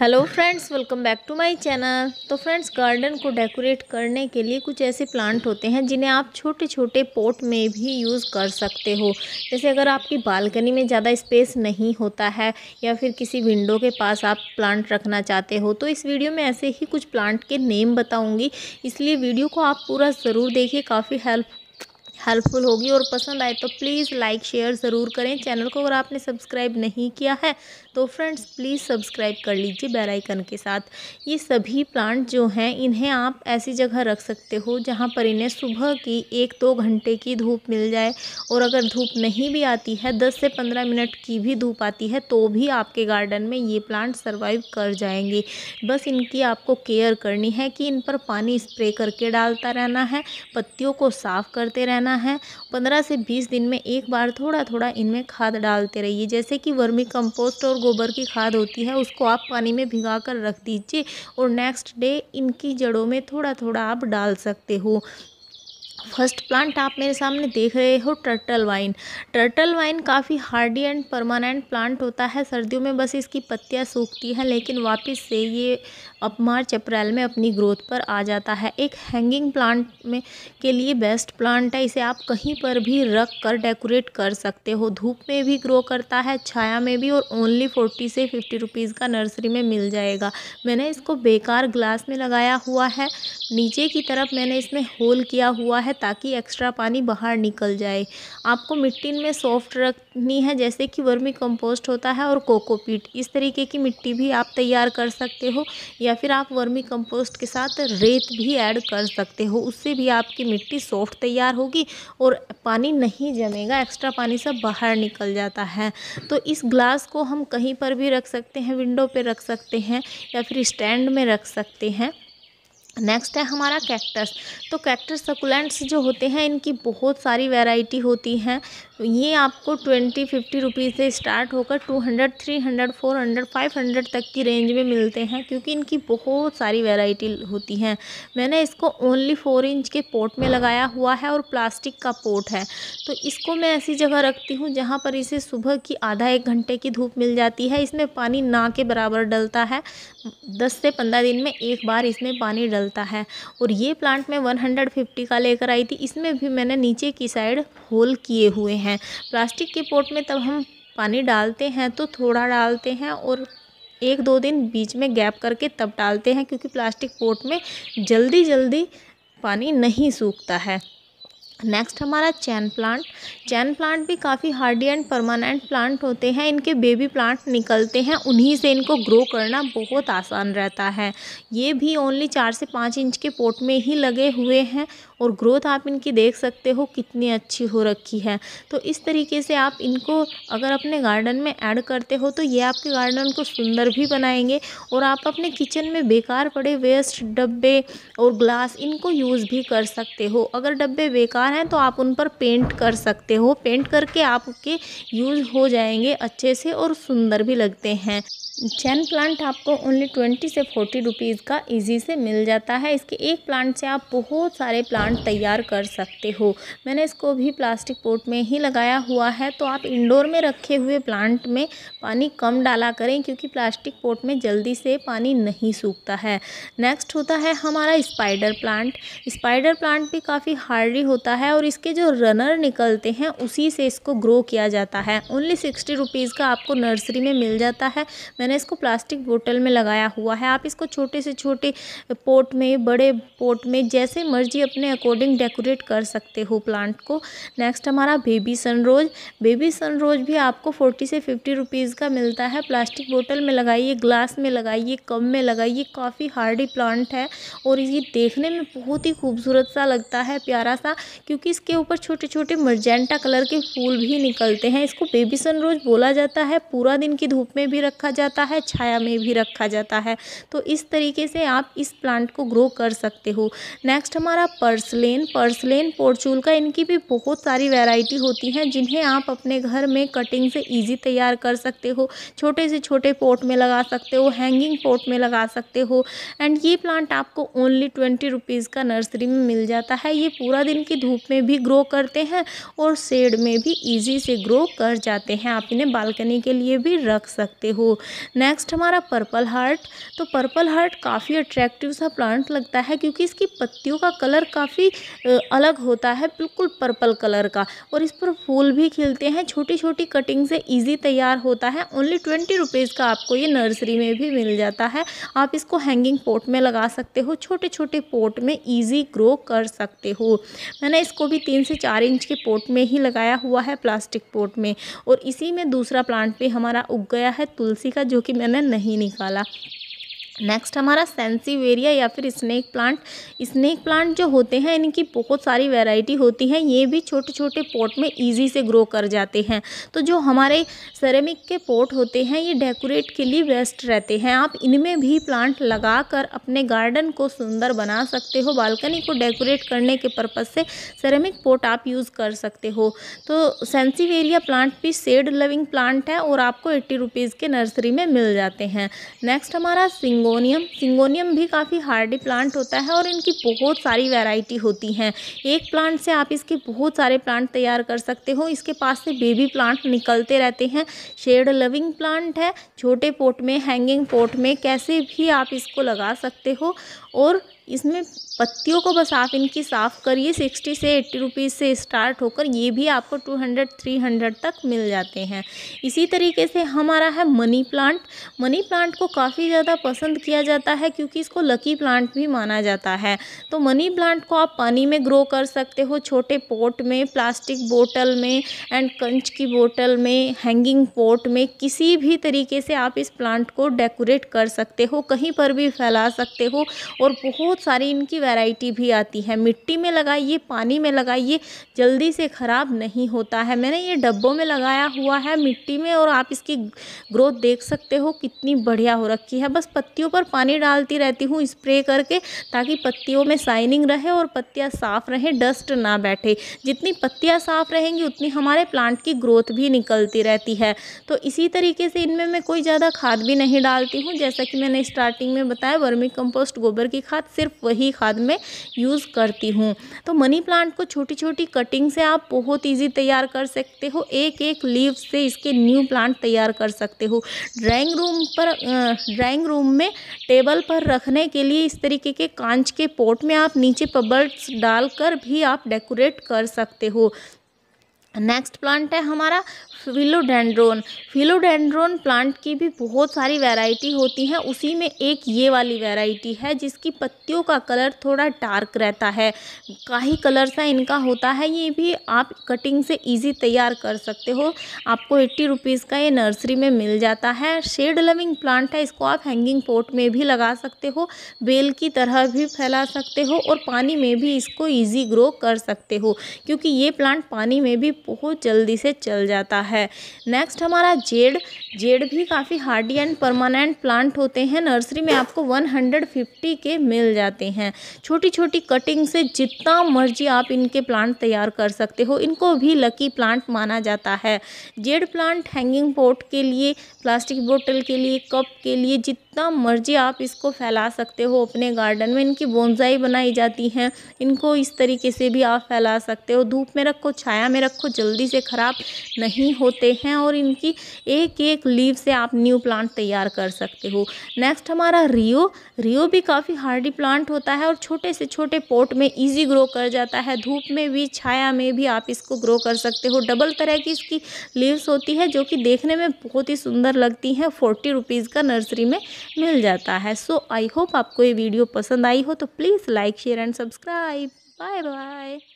hello friends welcome back to my channel तो friends garden को decorate करने के लिए कुछ ऐसे प्लांट होते हैं जिन्हें आप छोटे छोटे पोट में भी यूज़ कर सकते हो जैसे अगर आपकी बालकनी में ज़्यादा स्पेस नहीं होता है या फिर किसी विंडो के पास आप प्लांट रखना चाहते हो तो इस वीडियो में ऐसे ही कुछ प्लांट के नेम बताऊँगी इसलिए वीडियो को आप पूरा ज़रूर देखिए काफ़ी हेल्प हेल्पफुल होगी और पसंद आए तो प्लीज़ लाइक शेयर ज़रूर करें चैनल को अगर आपने सब्सक्राइब नहीं किया है तो फ्रेंड्स प्लीज़ सब्सक्राइब कर लीजिए बेल आइकन के साथ ये सभी प्लांट जो हैं इन्हें आप ऐसी जगह रख सकते हो जहाँ पर इन्हें सुबह की एक दो घंटे की धूप मिल जाए और अगर धूप नहीं भी आती है दस से पंद्रह मिनट की भी धूप आती है तो भी आपके गार्डन में ये प्लांट सर्वाइव कर जाएंगे बस इनकी आपको केयर करनी है कि इन पर पानी स्प्रे करके डालता रहना है पत्तियों को साफ़ करते रहना लगाना है पंद्रह से बीस दिन में एक बार थोड़ा थोड़ा इनमें खाद डालते रहिए जैसे कि वर्मी कंपोस्ट और गोबर की खाद होती है उसको आप पानी में भिगा कर रख दीजिए और नेक्स्ट डे इनकी जड़ों में थोड़ा थोड़ा आप डाल सकते हो फर्स्ट प्लांट आप मेरे सामने देख रहे हो टर्टल वाइन टर्टल वाइन काफ़ी हार्डी एंड परमानेंट प्लांट होता है सर्दियों में बस इसकी पत्तियां सूखती हैं लेकिन वापस से ये अब मार्च अप्रैल में अपनी ग्रोथ पर आ जाता है एक हैंगिंग प्लांट में के लिए बेस्ट प्लांट है इसे आप कहीं पर भी रख कर डेकोरेट कर सकते हो धूप में भी ग्रो करता है छाया में भी और ओनली फोर्टी से फिफ्टी रुपीज़ का नर्सरी में मिल जाएगा मैंने इसको बेकार ग्लास में लगाया हुआ है नीचे की तरफ मैंने इसमें होल किया हुआ है ताकि एक्स्ट्रा पानी बाहर निकल जाए आपको मिट्टी में सॉफ्ट रख मिट्टी है जैसे कि वर्मी कंपोस्ट होता है और कोकोपीट इस तरीके की मिट्टी भी आप तैयार कर सकते हो या फिर आप वर्मी कंपोस्ट के साथ रेत भी ऐड कर सकते हो उससे भी आपकी मिट्टी सॉफ्ट तैयार होगी और पानी नहीं जमेगा एक्स्ट्रा पानी सब बाहर निकल जाता है तो इस ग्लास को हम कहीं पर भी रख सकते हैं विंडो पर रख सकते हैं या फिर स्टैंड में रख सकते हैं नेक्स्ट है हमारा कैक्टस तो कैक्टस सकुलेंट्स जो होते हैं इनकी बहुत सारी वैरायटी होती हैं ये आपको ट्वेंटी फिफ्टी रुपीज़ से स्टार्ट होकर two hundred three hundred four hundred five hundred तक की रेंज में मिलते हैं क्योंकि इनकी बहुत सारी वैरायटी होती हैं मैंने इसको ओनली फोर इंच के पोट में लगाया हुआ है और प्लास्टिक का पोट है तो इसको मैं ऐसी जगह रखती हूँ जहाँ पर इसे सुबह की आधा एक घंटे की धूप मिल जाती है इसमें पानी ना के बराबर डलता है दस से पंद्रह दिन में एक बार इसमें पानी डलता है और ये प्लांट मैं वन हंड्रेड फिफ्टी का लेकर आई थी इसमें भी मैंने नीचे की साइड होल किए हुए हैं हैं प्लास्टिक के पोट में तब हम पानी डालते हैं तो थोड़ा डालते हैं और एक दो दिन बीच में गैप करके तब डालते हैं क्योंकि प्लास्टिक पोट में जल्दी जल्दी पानी नहीं सूखता है नेक्स्ट हमारा चैन प्लांट चैन प्लांट भी काफ़ी हार्डी एंड परमानेंट प्लांट होते हैं इनके बेबी प्लांट निकलते हैं उन्हीं से इनको ग्रो करना बहुत आसान रहता है ये भी ओनली चार से पाँच इंच के पोट में ही लगे हुए हैं और ग्रोथ आप इनकी देख सकते हो कितनी अच्छी हो रखी है तो इस तरीके से आप इनको अगर अपने गार्डन में ऐड करते हो तो ये आपके गार्डन को सुंदर भी बनाएंगे और आप अपने किचन में बेकार पड़े वेस्ट डब्बे और ग्लास इनको यूज़ भी कर सकते हो अगर डब्बे बेकार हैं तो आप उन पर पेंट कर सकते हो पेंट करके आपके यूज़ हो जाएंगे अच्छे से और सुंदर भी लगते हैं चैन प्लांट आपको ओनली ट्वेंटी से फोर्टी रुपीज़ का इजी से मिल जाता है इसके एक प्लांट से आप बहुत सारे प्लांट तैयार कर सकते हो मैंने इसको भी प्लास्टिक पोट में ही लगाया हुआ है तो आप इंडोर में रखे हुए प्लांट में पानी कम डाला करें क्योंकि प्लास्टिक पोट में जल्दी से पानी नहीं सूखता है नेक्स्ट होता है हमारा स्पाइडर प्लांट स्पाइडर प्लांट भी काफ़ी हार्डी होता है और इसके जो रनर निकलते हैं उसी से इसको ग्रो किया जाता है ओनली सिक्सटी रुपीज़ का आपको नर्सरी में मिल जाता है मैंने इसको प्लास्टिक बोतल में लगाया हुआ है आप इसको छोटे से छोटे पोट में बड़े पोट में जैसे मर्जी अपने अकॉर्डिंग डेकोरेट कर सकते हो प्लांट को नेक्स्ट हमारा बेबी सनरोज बेबी सनरोज भी आपको फोर्टी से फिफ्टी रुपीज़ का मिलता है प्लास्टिक बोतल में लगाइए ग्लास में लगाइए कप में लगाइए काफ़ी हार्डी प्लांट है और ये देखने में बहुत ही खूबसूरत सा लगता है प्यारा सा क्योंकि इसके ऊपर छोटे छोटे मर्जेंटा कलर के फूल भी निकलते हैं इसको बेबी सनरोज बोला जाता है पूरा दिन की धूप में भी रखा जाता जाता है छाया में भी रखा जाता है तो इस तरीके से आप इस प्लांट को ग्रो कर सकते हो नेक्स्ट हमारा पर्सलेन पर्सलेन पोर्चूल का इनकी भी बहुत सारी वेराइटी होती हैं जिन्हें आप अपने घर में कटिंग से ईजी तैयार कर सकते हो छोटे से छोटे पोर्ट में लगा सकते हो हैंगिंग पोर्ट में लगा सकते हो एंड ये प्लांट आपको ओनली ट्वेंटी रुपीज़ का नर्सरी में मिल जाता है ये पूरा दिन की धूप में भी ग्रो करते हैं और शेड में भी ईजी से ग्रो कर जाते हैं आप इन्हें बालकनी के लिए भी रख सकते हो नेक्स्ट हमारा पर्पल हार्ट तो पर्पल हार्ट काफ़ी अट्रैक्टिव सा प्लांट लगता है क्योंकि इसकी पत्तियों का कलर काफ़ी अलग होता है बिल्कुल पर्पल कलर का और इस पर फूल भी खिलते हैं छोटी छोटी कटिंग से ईजी तैयार होता है ओनली ट्वेंटी रुपीज़ का आपको ये नर्सरी में भी मिल जाता है आप इसको हैंगिंग पोट में लगा सकते हो छोटे छोटे पोट में ईजी ग्रो कर सकते हो मैंने इसको भी तीन से चार इंच के पोट में ही लगाया हुआ है प्लास्टिक पोट में और इसी में दूसरा प्लांट भी हमारा उग गया है तुलसी का जो कि मैंने नहीं निकाला नेक्स्ट हमारा सेंसीवेरिया या फिर स्नेक प्लांट स्नेक प्लांट जो होते हैं इनकी बहुत सारी वैरायटी होती है ये भी छोटे छोटे पॉट में इजी से ग्रो कर जाते हैं तो जो हमारे सेरेमिक के पॉट होते हैं ये डेकोरेट के लिए बेस्ट रहते हैं आप इनमें भी प्लांट लगा कर अपने गार्डन को सुंदर बना सकते हो बालकनी को डेकोरेट करने के पर्पज़ से सेरेमिक पॉट आप यूज़ कर सकते हो तो सेंसीवेरिया प्लांट भी सेड लविंग प्लांट है और आपको एट्टी रुपीज़ के नर्सरी में मिल जाते हैं नेक्स्ट हमारा सिंग सिंगोनियम सिंगोनियम भी काफ़ी हार्डी प्लांट होता है और इनकी बहुत सारी वैरायटी होती हैं एक प्लांट से आप इसके बहुत सारे प्लांट तैयार कर सकते हो इसके पास से बेबी प्लांट निकलते रहते हैं शेड लविंग प्लांट है छोटे पोट में हैंगिंग पोट में कैसे भी आप इसको लगा सकते हो और इसमें पत्तियों को बस आप इनकी साफ़ करिए सिक्सटी से एट्टी रुपीज़ से स्टार्ट होकर ये भी आपको टू हंड्रेड थ्री हंड्रेड तक मिल जाते हैं इसी तरीके से हमारा है मनी प्लांट मनी प्लांट को काफ़ी ज़्यादा पसंद किया जाता है क्योंकि इसको लकी प्लांट भी माना जाता है तो मनी प्लांट को आप पानी में ग्रो कर सकते हो छोटे पोट में प्लास्टिक बोटल में एंड कंच की बोटल में हैंगिंग पोट में किसी भी तरीके से आप इस प्लांट को डेकोरेट कर सकते हो कहीं पर भी फैला सकते हो और बहुत बहुत सारी इनकी वैरायटी भी आती है मिट्टी में लगाइए पानी में लगाइए जल्दी से ख़राब नहीं होता है मैंने ये डब्बों में लगाया हुआ है मिट्टी में और आप इसकी ग्रोथ देख सकते हो कितनी बढ़िया हो रखी है बस पत्तियों पर पानी डालती रहती हूँ स्प्रे करके ताकि पत्तियों में शाइनिंग रहे और पत्तियाँ साफ़ रहें डस्ट ना बैठे जितनी पत्तियाँ साफ़ रहेंगी उतनी हमारे प्लांट की ग्रोथ भी निकलती रहती है तो इसी तरीके से इनमें मैं कोई ज़्यादा खाद भी नहीं डालती हूँ जैसा कि मैंने स्टार्टिंग में बताया वर्मी कंपोस्ट गोबर की खाद से सिर्फ वही खाद में यूज़ करती हूँ तो मनी प्लांट को छोटी छोटी कटिंग से आप बहुत ईजी तैयार कर सकते हो एक एक लीव से इसके न्यू प्लांट तैयार कर सकते हो ड्राइंग रूम पर ड्राइंग रूम में टेबल पर रखने के लिए इस तरीके के कांच के पोट में आप नीचे पबल्स डालकर भी आप डेकोरेट कर सकते हो नेक्स्ट प्लांट है हमारा फिलोडेंड्रोन फिलोडेंड्रोन प्लांट की भी बहुत सारी वैरायटी होती हैं उसी में एक ये वाली वैरायटी है जिसकी पत्तियों का कलर थोड़ा डार्क रहता है काही कलर सा इनका होता है ये भी आप कटिंग से इजी तैयार कर सकते हो आपको एट्टी रुपीज़ का ये नर्सरी में मिल जाता है शेड लविंग प्लांट है इसको आप हैंगिंग पोट में भी लगा सकते हो बेल की तरह भी फैला सकते हो और पानी में भी इसको ईजी ग्रो कर सकते हो क्योंकि ये प्लांट पानी में भी बहुत जल्दी से चल जाता है नेक्स्ट हमारा जेड जेड भी काफ़ी हार्डी एंड परमानेंट प्लांट होते हैं नर्सरी में आपको 150 के मिल जाते हैं छोटी छोटी कटिंग से जितना मर्जी आप इनके प्लांट तैयार कर सकते हो इनको भी लकी प्लांट माना जाता है जेड प्लांट हैंगिंग पोट के लिए प्लास्टिक बोटल के लिए कप के लिए जितना मर्जी आप इसको फैला सकते हो अपने गार्डन में इनकी बोनजाई बनाई जाती हैं इनको इस तरीके से भी आप फैला सकते हो धूप में रखो छाया में रखो जल्दी से ख़राब नहीं होते हैं और इनकी एक एक लीव से आप न्यू प्लांट तैयार कर सकते हो नेक्स्ट हमारा रियो रियो भी काफ़ी हार्डी प्लांट होता है और छोटे से छोटे पोट में ईजी ग्रो कर जाता है धूप में भी छाया में भी आप इसको ग्रो कर सकते हो डबल तरह की इसकी लीव्स होती है जो कि देखने में बहुत ही सुंदर लगती हैं फोर्टी रुपीज़ का नर्सरी में मिल जाता है सो आई होप आपको ये वीडियो पसंद आई हो तो please like share and subscribe bye bye